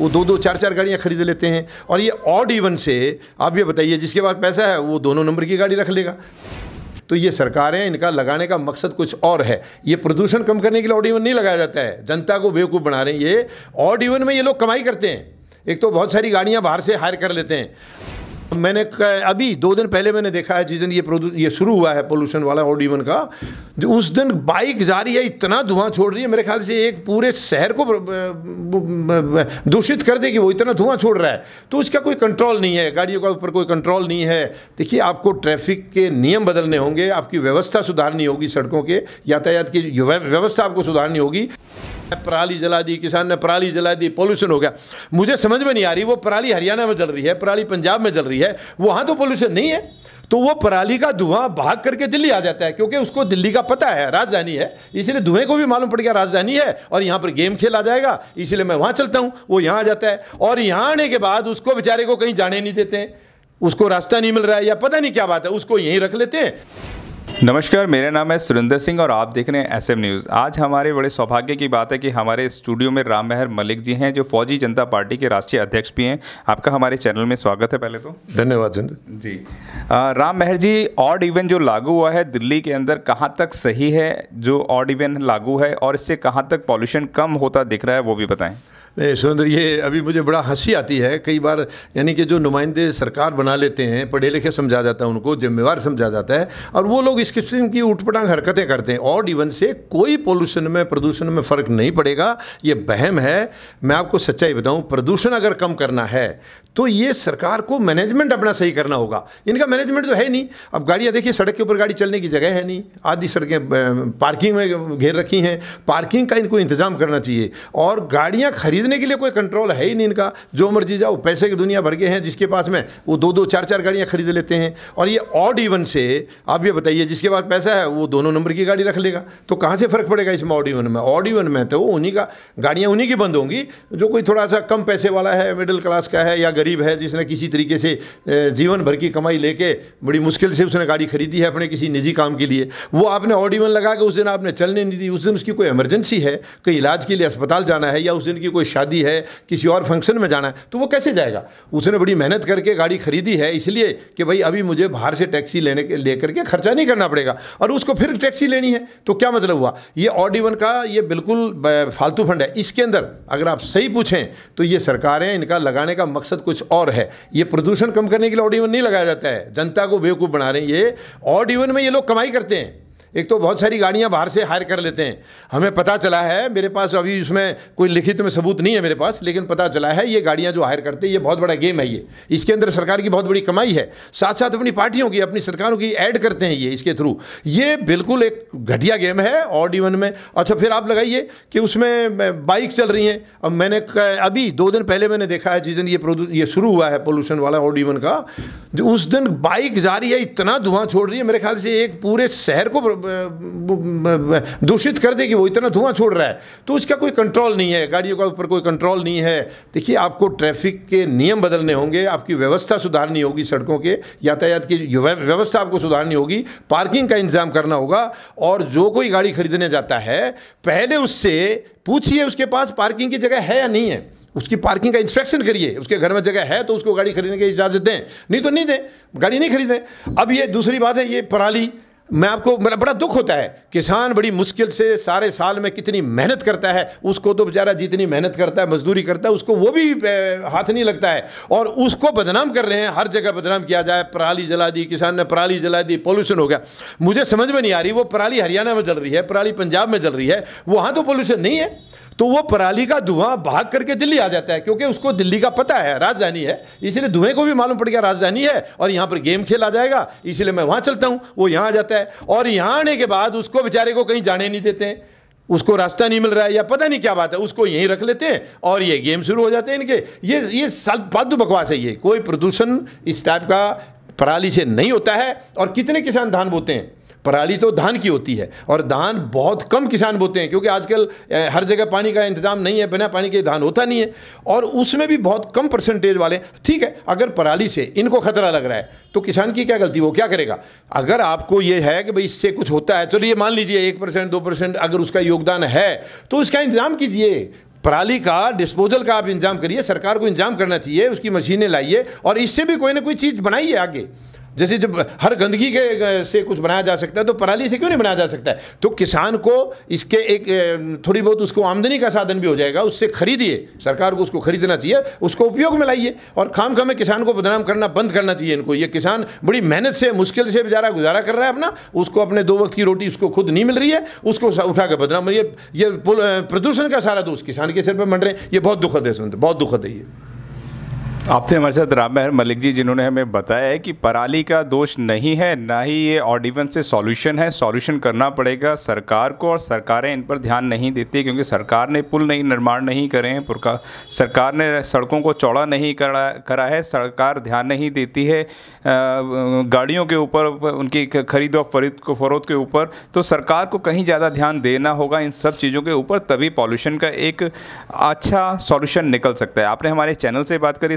वो दो दो चार चार गाड़ियाँ खरीद लेते हैं और ये ऑड इवन से आप ये बताइए जिसके पास पैसा है वो दोनों नंबर की गाड़ी रख लेगा तो ये सरकारें इनका लगाने का मकसद कुछ और है ये प्रदूषण कम करने के लिए ऑड इवन नहीं लगाया जाता है जनता को बेवकूफ़ बना रहे हैं ये ऑड इवन में ये लोग कमाई करते हैं एक तो बहुत सारी गाड़ियाँ बाहर से हायर कर लेते हैं मैंने अभी दो दिन पहले मैंने देखा है जिस दिन ये ये शुरू हुआ है पोल्यूशन वाला ओडी का जो उस दिन बाइक जा रही है इतना धुआं छोड़ रही है मेरे ख्याल से एक पूरे शहर को दूषित कर देगी वो इतना धुआं छोड़ रहा है तो उसका कोई कंट्रोल नहीं है गाड़ियों का ऊपर कोई कंट्रोल नहीं है देखिए आपको ट्रैफिक के नियम बदलने होंगे आपकी व्यवस्था सुधारनी होगी सड़कों के यातायात की व्यवस्था आपको सुधारनी होगी पराली जला दी किसान ने पराली जला दी पोल्यूशन हो गया मुझे समझ में नहीं आ रही वो पराली हरियाणा में जल रही है पराली पंजाब में जल रही है वहाँ तो पोल्यूशन नहीं है तो वो पराली का धुआं भाग करके दिल्ली आ जाता है क्योंकि उसको दिल्ली का पता है राजधानी है इसलिए धुएं को भी मालूम पड़ गया राजधानी है और यहाँ पर गेम खेला जाएगा इसलिए मैं वहाँ चलता हूँ वो यहाँ आ जाता है और यहाँ आने के बाद उसको बेचारे को कहीं जाने नहीं देते उसको रास्ता नहीं मिल रहा है या पता नहीं क्या बात है उसको यहीं रख लेते हैं नमस्कार मेरा नाम है सुरेंद्र सिंह और आप देख रहे हैं एसएम न्यूज़ आज हमारे बड़े सौभाग्य की बात है कि हमारे स्टूडियो में राम मेहर मलिक जी हैं जो फौजी जनता पार्टी के राष्ट्रीय अध्यक्ष भी हैं आपका हमारे चैनल में स्वागत है पहले तो धन्यवाद जी आ, राम मेहर जी ऑड इवन जो लागू हुआ है दिल्ली के अंदर कहाँ तक सही है जो ऑड इवन लागू है और इससे कहाँ तक पॉल्यूशन कम होता दिख रहा है वो भी बताएँ सुरेंद्र ये अभी मुझे बड़ा हंसी आती है कई बार यानी कि जो नुमाइंदे सरकार बना लेते हैं पढ़े लिखे समझा जाता है उनको जिम्मेवार समझा जाता है और वो लोग इस किस्म की उठपटांग हरकतें करते हैं और इवन से कोई पोल्यूशन में प्रदूषण में फ़र्क नहीं पड़ेगा ये बहम है मैं आपको सच्चाई बताऊँ प्रदूषण अगर कम करना है तो ये सरकार को मैनेजमेंट अपना सही करना होगा इनका मैनेजमेंट तो है नहीं अब गाड़ियाँ देखिए सड़क के ऊपर गाड़ी चलने की जगह है नहीं आधी सड़कें पार्किंग में घेर रखी हैं पार्किंग का इनको इंतजाम करना चाहिए और गाड़ियाँ खरीद खरीदने के लिए कोई कंट्रोल है ही नहीं इनका जो मर्जी जाओ पैसे की दुनिया भर के हैं जिसके पास में वो दो दो चार चार गाड़ियाँ खरीद लेते हैं और ये ऑड इवन से आप ये बताइए जिसके पास पैसा है वो दोनों नंबर की गाड़ी रख लेगा तो कहाँ से फ़र्क पड़ेगा इसमें ऑड इवन में ऑड इवन में तो उन्हीं का गाड़ियाँ उन्हीं की बंद होंगी जो कोई थोड़ा सा कम पैसे वाला है मिडिल क्लास का है या गरीब है जिसने किसी तरीके से जीवन भर की कमाई लेके बड़ी मुश्किल से उसने गाड़ी खरीदी है अपने किसी निजी काम के लिए वो आपने ऑड इवन लगा के उस दिन आपने चलने नहीं दी उस दिन उसकी कोई इमरजेंसी है कोई इलाज के लिए अस्पताल जाना है या उस दिन की कोई शादी है किसी और फंक्शन में जाना है तो वो कैसे जाएगा उसने बड़ी मेहनत करके गाड़ी खरीदी है इसलिए कि भाई अभी मुझे बाहर से टैक्सी लेने के ले करके खर्चा नहीं करना पड़ेगा और उसको फिर टैक्सी लेनी है तो क्या मतलब हुआ ये ऑडिवन का ये बिल्कुल फालतू फंड है इसके अंदर अगर आप सही पूछें तो ये सरकारें इनका लगाने का मकसद कुछ और है ये प्रदूषण कम करने के लिए ऑडिवन नहीं लगाया जाता है जनता को बेवकूफ़ बना रहे हैं ये इवन में ये लोग कमाई करते हैं एक तो बहुत सारी गाड़ियाँ बाहर से हायर कर लेते हैं हमें पता चला है मेरे पास अभी उसमें कोई लिखित में सबूत नहीं है मेरे पास लेकिन पता चला है ये गाड़ियाँ जो हायर करते हैं ये बहुत बड़ा गेम है ये इसके अंदर सरकार की बहुत बड़ी कमाई है साथ साथ अपनी पार्टियों की अपनी सरकारों की ऐड करते हैं ये इसके थ्रू ये बिल्कुल एक घटिया गेम है ऑड इवन में अच्छा फिर आप लगाइए कि उसमें बाइक चल रही हैं अब मैंने अभी दो दिन पहले मैंने देखा है जिस दिन ये ये शुरू हुआ है पोल्यूशन वाला ऑड इवन का उस दिन बाइक जा रही है इतना धुआं छोड़ रही है मेरे ख्याल से एक पूरे शहर को दूषित कर देगी वो इतना धुआं छोड़ रहा है तो उसका कोई कंट्रोल नहीं है गाड़ियों का ऊपर कोई कंट्रोल नहीं है देखिए आपको ट्रैफिक के नियम बदलने होंगे आपकी व्यवस्था सुधारनी होगी सड़कों के यातायात की व्यवस्था आपको सुधारनी होगी पार्किंग का इंतजाम करना होगा और जो कोई गाड़ी खरीदने जाता है पहले उससे पूछिए उसके पास पार्किंग की जगह है या नहीं है उसकी पार्किंग का इंस्पेक्शन करिए उसके घर में जगह है तो उसको गाड़ी खरीदने की इजाज़त दें नहीं तो नहीं दें गाड़ी नहीं खरीदें अब ये दूसरी बात है ये पराली मैं आपको मेरा बड़ा दुख होता है किसान बड़ी मुश्किल से सारे साल में कितनी मेहनत करता है उसको तो बेचारा जितनी मेहनत करता है मजदूरी करता है उसको वो भी हाथ नहीं लगता है और उसको बदनाम कर रहे हैं हर जगह बदनाम किया जाए पराली जला दी किसान ने पराली जला दी पॉल्यूशन हो गया मुझे समझ में नहीं आ रही वो पराली हरियाणा में जल रही है पराली पंजाब में जल रही है वहाँ तो पॉल्यूशन नहीं है तो वो पराली का धुआं भाग करके दिल्ली आ जाता है क्योंकि उसको दिल्ली का पता है राजधानी है इसलिए धुएं को भी मालूम पड़ गया राजधानी है और यहाँ पर गेम खेला जाएगा इसीलिए मैं वहाँ चलता हूँ वो यहाँ आ जाता है और यहाँ आने के बाद उसको बेचारे को कहीं जाने नहीं देते हैं उसको रास्ता नहीं मिल रहा है या पता नहीं क्या बात है उसको यहीं रख लेते हैं और ये गेम शुरू हो जाते हैं इनके ये ये सब बकवास है ये कोई प्रदूषण इस टाइप का पराली से नहीं होता है और कितने किसान धान बोते हैं पराली तो धान की होती है और धान बहुत कम किसान बोते हैं क्योंकि आजकल हर जगह पानी का इंतजाम नहीं है बिना पानी के धान होता नहीं है और उसमें भी बहुत कम परसेंटेज वाले ठीक है अगर पराली से इनको खतरा लग रहा है तो किसान की क्या गलती वो क्या करेगा अगर आपको ये है कि भाई इससे कुछ होता है चलिए मान लीजिए एक परसेंट दो परसेंट अगर उसका योगदान है तो इसका इंतजाम कीजिए पराली का डिस्पोजल का आप इंतजाम करिए सरकार को इंतजाम करना चाहिए उसकी मशीनें लाइए और इससे भी कोई ना कोई चीज़ बनाइए आगे जैसे जब हर गंदगी के से कुछ बनाया जा सकता है तो पराली से क्यों नहीं बनाया जा सकता है तो किसान को इसके एक थोड़ी बहुत उसको आमदनी का साधन भी हो जाएगा उससे खरीदिए सरकार को उसको खरीदना चाहिए उसको उपयोग में लाइए और खाम खामे किसान को बदनाम करना बंद करना चाहिए इनको ये किसान बड़ी मेहनत से मुश्किल से बेचारा गुजारा कर रहा है अपना उसको अपने दो वक्त की रोटी उसको खुद नहीं मिल रही है उसको उठा कर बदनाम ये ये प्रदूषण का सारा दोष किसान के सिर पर मंड रहे हैं ये बहुत दुखद है बहुत दुखद है ये आप थे हमारे साथ राम मेहर मलिक जी जिन्होंने हमें बताया है कि पराली का दोष नहीं है ना ही ये ऑडिवन से सॉल्यूशन है सॉल्यूशन करना पड़ेगा सरकार को और सरकारें इन पर ध्यान नहीं देती क्योंकि सरकार ने पुल नहीं निर्माण नहीं करे हैं पुरका सरकार ने सड़कों को चौड़ा नहीं करा करा है सरकार ध्यान नहीं देती है गाड़ियों के ऊपर उनकी खरीद और फरीद को फरोख के ऊपर तो सरकार को कहीं ज़्यादा ध्यान देना होगा इन सब चीज़ों के ऊपर तभी पॉल्यूशन का एक अच्छा सॉल्यूशन निकल सकता है आपने हमारे चैनल से बात करी